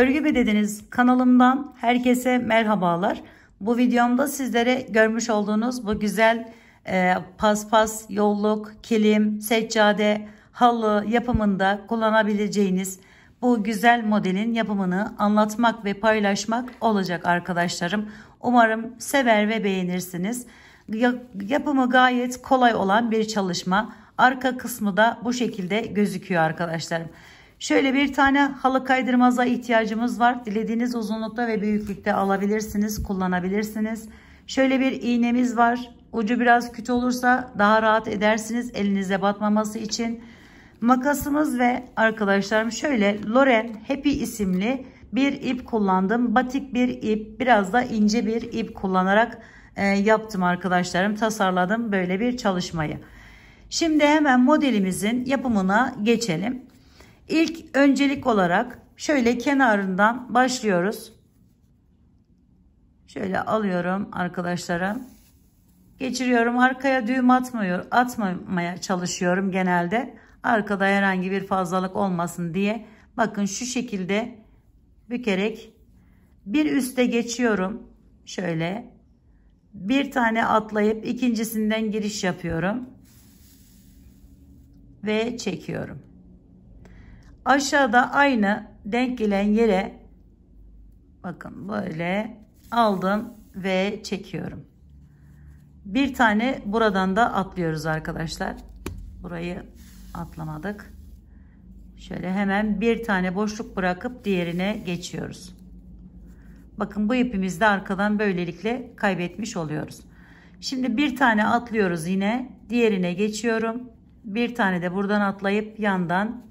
Örgü bir dediniz kanalımdan herkese merhabalar. Bu videomda sizlere görmüş olduğunuz bu güzel e, paspas, yolluk, kilim, seccade, halı yapımında kullanabileceğiniz bu güzel modelin yapımını anlatmak ve paylaşmak olacak arkadaşlarım. Umarım sever ve beğenirsiniz. Yapımı gayet kolay olan bir çalışma. Arka kısmı da bu şekilde gözüküyor arkadaşlarım. Şöyle bir tane halı kaydırmaza ihtiyacımız var. Dilediğiniz uzunlukta ve büyüklükte alabilirsiniz, kullanabilirsiniz. Şöyle bir iğnemiz var. Ucu biraz küt olursa daha rahat edersiniz elinize batmaması için. Makasımız ve arkadaşlarım şöyle Loren Happy isimli bir ip kullandım. Batik bir ip, biraz da ince bir ip kullanarak e, yaptım arkadaşlarım. Tasarladım böyle bir çalışmayı. Şimdi hemen modelimizin yapımına geçelim. İlk öncelik olarak şöyle kenarından başlıyoruz. Şöyle alıyorum arkadaşlarım. Geçiriyorum arkaya düğüm atmıyor, atmamaya çalışıyorum genelde. Arkada herhangi bir fazlalık olmasın diye. Bakın şu şekilde bükerek bir üste geçiyorum. Şöyle bir tane atlayıp ikincisinden giriş yapıyorum. Ve çekiyorum aşağıda aynı denk gelen yere bakın böyle aldım ve çekiyorum. Bir tane buradan da atlıyoruz arkadaşlar. Burayı atlamadık. Şöyle hemen bir tane boşluk bırakıp diğerine geçiyoruz. Bakın bu ipimizde arkadan böylelikle kaybetmiş oluyoruz. Şimdi bir tane atlıyoruz yine. Diğerine geçiyorum. Bir tane de buradan atlayıp yandan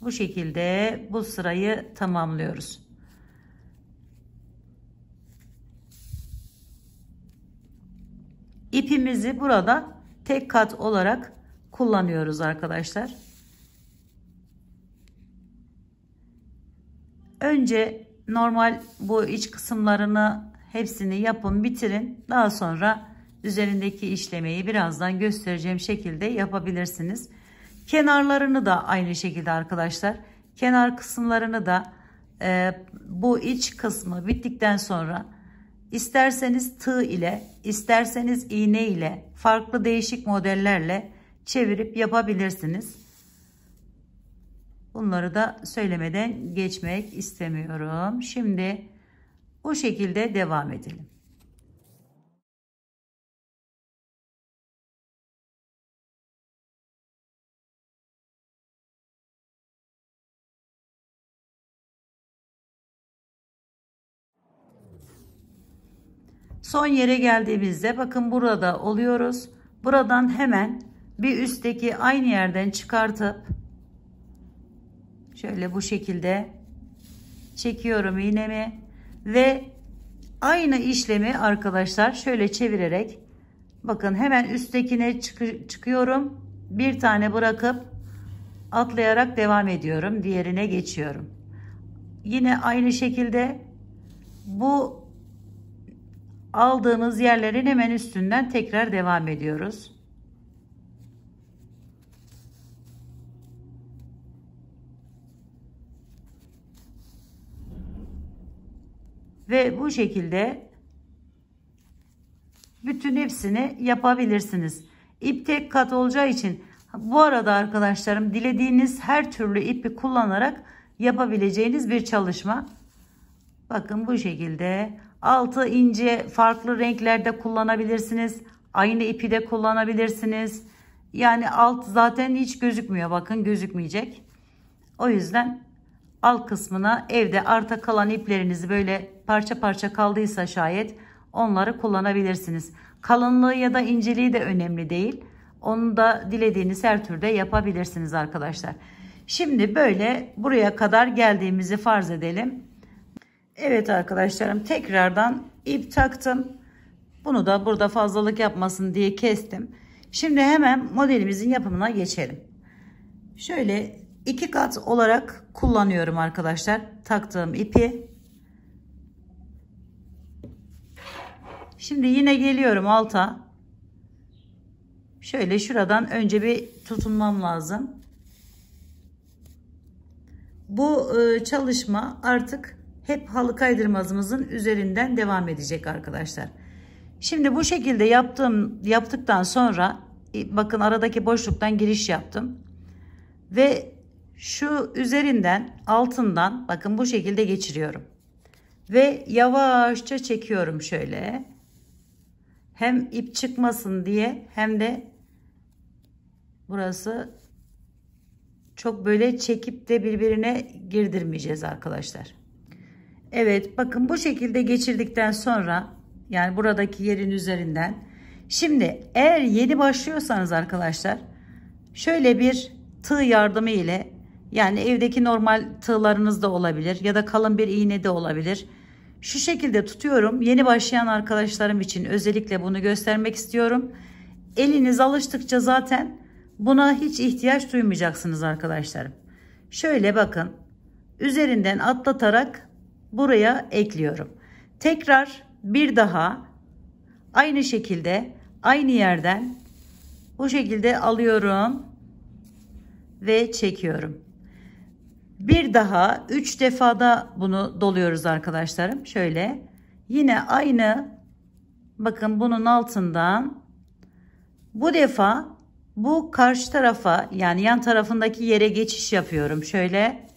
bu şekilde bu sırayı tamamlıyoruz. İpimizi burada tek kat olarak kullanıyoruz arkadaşlar. Önce normal bu iç kısımlarını hepsini yapın bitirin. Daha sonra üzerindeki işlemeyi birazdan göstereceğim şekilde yapabilirsiniz. Kenarlarını da aynı şekilde arkadaşlar. Kenar kısımlarını da e, bu iç kısmı bittikten sonra isterseniz tığ ile isterseniz iğne ile farklı değişik modellerle çevirip yapabilirsiniz. Bunları da söylemeden geçmek istemiyorum. Şimdi bu şekilde devam edelim. Son yere geldiğimizde bakın burada oluyoruz. Buradan hemen bir üstteki aynı yerden çıkartıp şöyle bu şekilde çekiyorum iğnemi ve aynı işlemi arkadaşlar şöyle çevirerek bakın hemen üsttekine çıkıyorum bir tane bırakıp atlayarak devam ediyorum diğerine geçiyorum yine aynı şekilde bu aldığımız yerlerin hemen üstünden tekrar devam ediyoruz. Ve bu şekilde bütün hepsini yapabilirsiniz. İp tek kat olacağı için bu arada arkadaşlarım dilediğiniz her türlü ipi kullanarak yapabileceğiniz bir çalışma. Bakın bu şekilde Altı ince farklı renklerde kullanabilirsiniz. Aynı ipi de kullanabilirsiniz. Yani alt zaten hiç gözükmüyor. Bakın gözükmeyecek. O yüzden alt kısmına evde arta kalan iplerinizi böyle parça parça kaldıysa şayet onları kullanabilirsiniz. Kalınlığı ya da inceliği de önemli değil. Onu da dilediğiniz her türde yapabilirsiniz arkadaşlar. Şimdi böyle buraya kadar geldiğimizi farz edelim. Evet arkadaşlarım tekrardan ip taktım. Bunu da burada fazlalık yapmasın diye kestim. Şimdi hemen modelimizin yapımına geçelim. Şöyle iki kat olarak kullanıyorum arkadaşlar taktığım ipi. Şimdi yine geliyorum alta. Şöyle şuradan önce bir tutunmam lazım. Bu e, çalışma artık hep halı kaydırmazımızın üzerinden devam edecek arkadaşlar. Şimdi bu şekilde yaptığım yaptıktan sonra e, bakın aradaki boşluktan giriş yaptım. Ve şu üzerinden altından bakın bu şekilde geçiriyorum. Ve yavaşça çekiyorum şöyle. Hem ip çıkmasın diye hem de burası çok böyle çekip de birbirine girdirmeyeceğiz arkadaşlar. Evet bakın bu şekilde geçirdikten sonra yani buradaki yerin üzerinden. Şimdi eğer yeni başlıyorsanız arkadaşlar şöyle bir tığ yardımı ile yani evdeki normal tığlarınız da olabilir ya da kalın bir iğne de olabilir. Şu şekilde tutuyorum. Yeni başlayan arkadaşlarım için özellikle bunu göstermek istiyorum. Eliniz alıştıkça zaten buna hiç ihtiyaç duymayacaksınız arkadaşlarım. Şöyle bakın üzerinden atlatarak buraya ekliyorum. Tekrar bir daha aynı şekilde aynı yerden bu şekilde alıyorum ve çekiyorum. Bir daha 3 defada bunu doluyoruz arkadaşlarım. Şöyle yine aynı bakın bunun altından bu defa bu karşı tarafa yani yan tarafındaki yere geçiş yapıyorum. Şöyle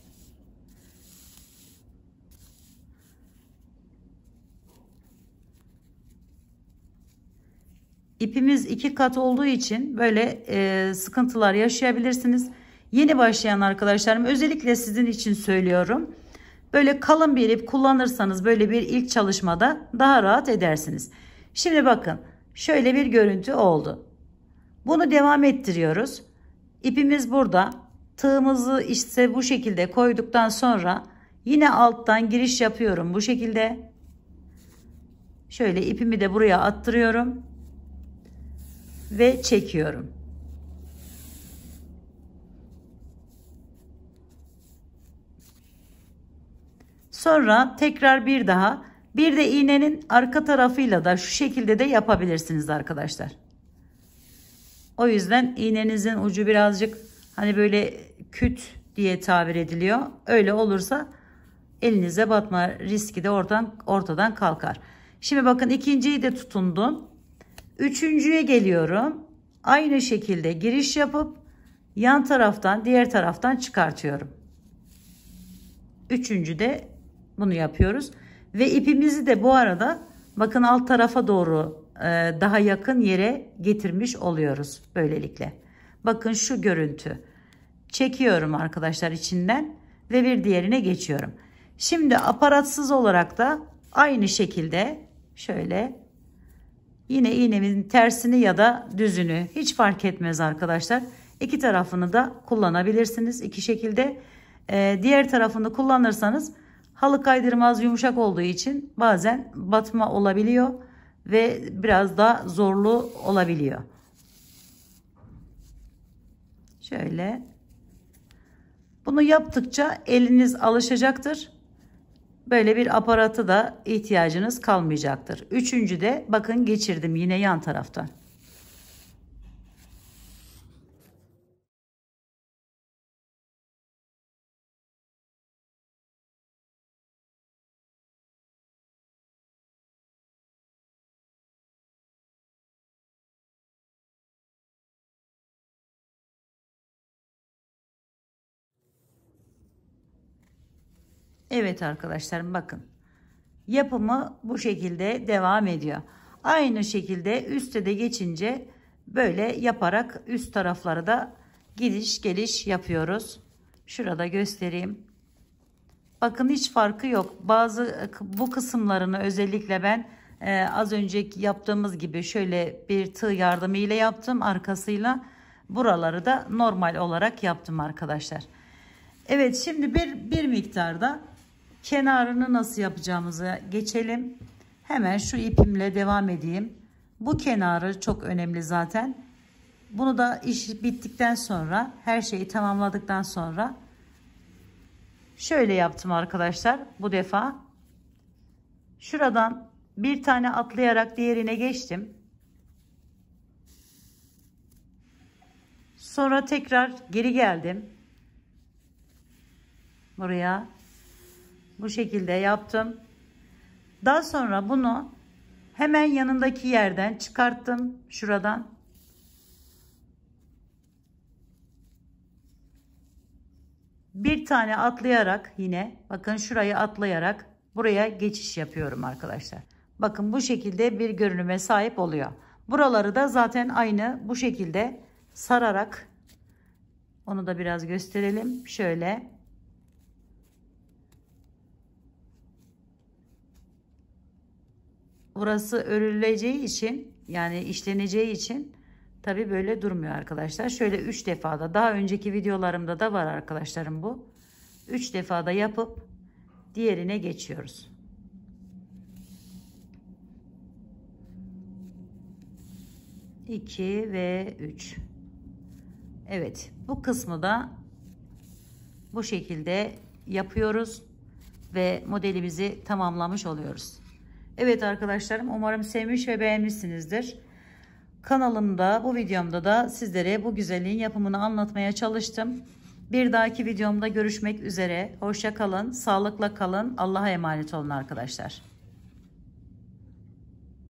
İpimiz iki kat olduğu için böyle e, sıkıntılar yaşayabilirsiniz. Yeni başlayan arkadaşlarım özellikle sizin için söylüyorum. Böyle kalın bir ip kullanırsanız böyle bir ilk çalışmada daha rahat edersiniz. Şimdi bakın şöyle bir görüntü oldu. Bunu devam ettiriyoruz. İpimiz burada. Tığımızı işte bu şekilde koyduktan sonra yine alttan giriş yapıyorum bu şekilde. Şöyle ipimi de buraya attırıyorum ve çekiyorum. Sonra tekrar bir daha bir de iğnenin arka tarafıyla da şu şekilde de yapabilirsiniz arkadaşlar. O yüzden iğnenizin ucu birazcık hani böyle küt diye tabir ediliyor. Öyle olursa elinize batma riski de oradan ortadan kalkar. Şimdi bakın ikinciyi de tutundum. Üçüncüye geliyorum. Aynı şekilde giriş yapıp yan taraftan diğer taraftan çıkartıyorum. Üçüncü de bunu yapıyoruz. Ve ipimizi de bu arada bakın alt tarafa doğru e, daha yakın yere getirmiş oluyoruz böylelikle. Bakın şu görüntü. Çekiyorum arkadaşlar içinden ve bir diğerine geçiyorum. Şimdi aparatsız olarak da aynı şekilde şöyle Yine iğnemin tersini ya da düzünü hiç fark etmez arkadaşlar. İki tarafını da kullanabilirsiniz. iki şekilde e, diğer tarafını kullanırsanız halı kaydırmaz yumuşak olduğu için bazen batma olabiliyor ve biraz daha zorlu olabiliyor. Şöyle bunu yaptıkça eliniz alışacaktır. Böyle bir aparatı da ihtiyacınız kalmayacaktır. Üçüncü de bakın geçirdim yine yan taraftan. Evet arkadaşlarım bakın. Yapımı bu şekilde devam ediyor. Aynı şekilde üstte de geçince böyle yaparak üst tarafları da gidiş geliş yapıyoruz. Şurada göstereyim. Bakın hiç farkı yok. Bazı bu kısımlarını özellikle ben e, az önceki yaptığımız gibi şöyle bir tığ yardımı ile yaptım arkasıyla. Buraları da normal olarak yaptım arkadaşlar. Evet şimdi bir, bir miktarda kenarını nasıl yapacağımızı geçelim. Hemen şu ipimle devam edeyim. Bu kenarı çok önemli zaten. Bunu da iş bittikten sonra her şeyi tamamladıktan sonra şöyle yaptım arkadaşlar bu defa. Şuradan bir tane atlayarak diğerine geçtim. Sonra tekrar geri geldim. Buraya bu şekilde yaptım. Daha sonra bunu hemen yanındaki yerden çıkarttım. Şuradan. Bir tane atlayarak yine bakın şurayı atlayarak buraya geçiş yapıyorum arkadaşlar. Bakın bu şekilde bir görünüme sahip oluyor. Buraları da zaten aynı bu şekilde sararak onu da biraz gösterelim. Şöyle burası örüleceği için yani işleneceği için tabi böyle durmuyor arkadaşlar. Şöyle 3 defada daha önceki videolarımda da var arkadaşlarım bu. 3 defada yapıp diğerine geçiyoruz. İki ve üç. Evet bu kısmı da bu şekilde yapıyoruz ve modelimizi tamamlamış oluyoruz. Evet arkadaşlarım umarım sevmiş ve beğenmişsinizdir. Kanalımda bu videomda da sizlere bu güzelliğin yapımını anlatmaya çalıştım. Bir dahaki videomda görüşmek üzere. Hoşça kalın, sağlıkla kalın. Allah'a emanet olun arkadaşlar.